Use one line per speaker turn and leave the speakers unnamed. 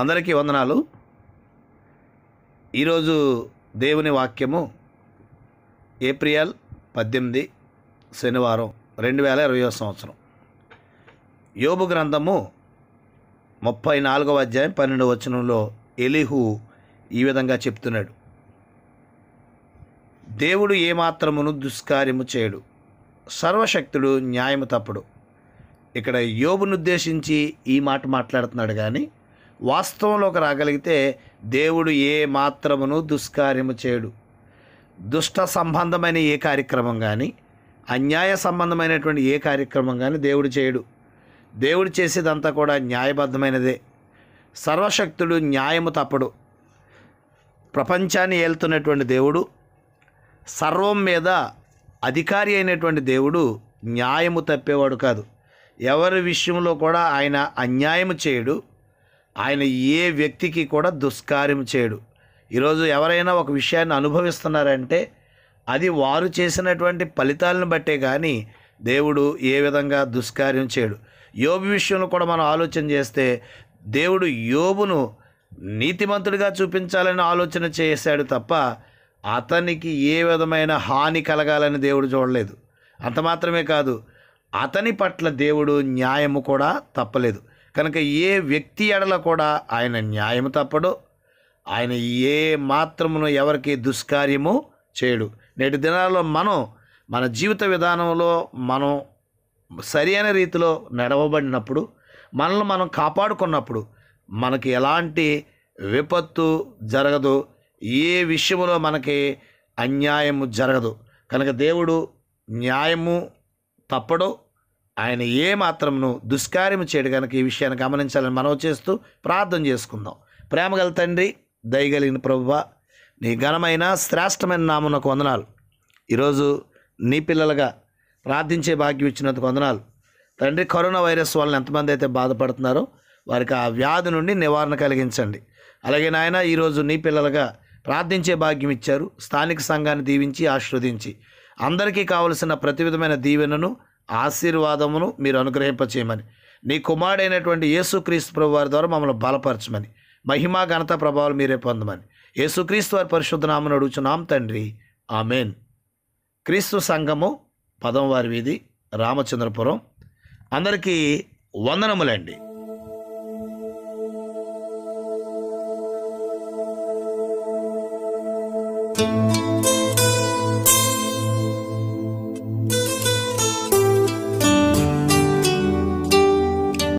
అందరికీ వందనాలు ఈరోజు దేవుని వాక్యము ఏప్రిల్ పద్దెనిమిది శనివారం రెండు వేల ఇరవై సంవత్సరం యోబు గ్రంథము ముప్పై నాలుగవ అధ్యాయం పన్నెండు వచనంలో ఎలిహు ఈ విధంగా చెప్తున్నాడు దేవుడు ఏమాత్రమును దుష్కార్యము చేయడు సర్వశక్తుడు న్యాయము తప్పడు ఇక్కడ ఉద్దేశించి ఈ మాట మాట్లాడుతున్నాడు కానీ వాస్తవంలోకి రాగలిగితే దేవుడు ఏ మాత్రమును దుష్కార్యము చేయడు దుష్ట సంబంధమైన ఏ కార్యక్రమం కానీ అన్యాయ సంబంధమైనటువంటి ఏ కార్యక్రమం కానీ దేవుడు చేయడు దేవుడు చేసేదంతా కూడా న్యాయబద్ధమైనదే సర్వశక్తుడు న్యాయము తప్పడు ప్రపంచాన్ని ఏలుతున్నటువంటి దేవుడు సర్వం మీద అధికారి అయినటువంటి దేవుడు న్యాయము తప్పేవాడు కాదు ఎవరి విషయంలో కూడా ఆయన అన్యాయము చేయడు ఆయన ఏ వ్యక్తికి కూడా దుష్కార్యం చేయడు ఈరోజు ఎవరైనా ఒక విషయాన్ని అనుభవిస్తున్నారంటే అది వారు చేసినటువంటి ఫలితాలను బట్టే కానీ దేవుడు ఏ విధంగా దుష్కార్యం చేయడు యోబు విషయంలో కూడా మనం ఆలోచన చేస్తే దేవుడు యోబును నీతిమంతుడిగా చూపించాలని ఆలోచన చేశాడు తప్ప అతనికి ఏ విధమైన హాని కలగాలని దేవుడు చూడలేదు అంత మాత్రమే కాదు అతని పట్ల దేవుడు న్యాయము కూడా తప్పలేదు కనుక ఏ వ్యక్తి ఎడల కూడా ఆయన న్యాయం తప్పడు ఆయన ఏ మాత్రమును ఎవరికి దుష్కార్యము చేయడు నేటి దినాల్లో మనం మన జీవిత విధానంలో మనం సరైన రీతిలో నడవబడినప్పుడు మనల్ని మనం కాపాడుకున్నప్పుడు మనకి ఎలాంటి విపత్తు జరగదు ఏ విషయంలో మనకి అన్యాయము జరగదు కనుక దేవుడు న్యాయము తప్పడు ఆయన ఏ మాత్రంను దుష్కార్యం చేయడు కనుక ఈ విషయాన్ని గమనించాలని మనం చేస్తూ ప్రార్థన చేసుకుందాం ప్రేమగల తండ్రి దయగలిగిన ప్రభువ నీ ఘనమైన శ్రేష్టమైన నామునకు వందనాలు ఈరోజు నీ పిల్లలుగా ప్రార్థించే భాగ్యం ఇచ్చినందుకు వందనాలు తండ్రి కరోనా వైరస్ వలన ఎంతమంది అయితే బాధపడుతున్నారో వారికి ఆ వ్యాధి నుండి నివారణ కలిగించండి అలాగే నాయన ఈరోజు నీ పిల్లలుగా ప్రార్థించే భాగ్యం ఇచ్చారు స్థానిక సంఘాన్ని దీవించి ఆశ్రవదించి అందరికీ కావలసిన ప్రతి విధమైన దీవెనను ఆశీర్వాదమును మీరు అనుగ్రహింపచేయమని నీ కుమారుడైనటువంటి యేసుక్రీస్తు ప్రభు వారి ద్వారా మమ్మల్ని బలపరచమని మహిమా ఘనత ప్రభావాలు మీరే పొందమని యేసుక్రీస్తు వారి పరిశుద్ధ నామను అడుగుచున్నాం తండ్రి ఆమెన్ క్రీస్తు సంఘము పదం వారి వీధి రామచంద్రపురం అందరికీ వందనములండి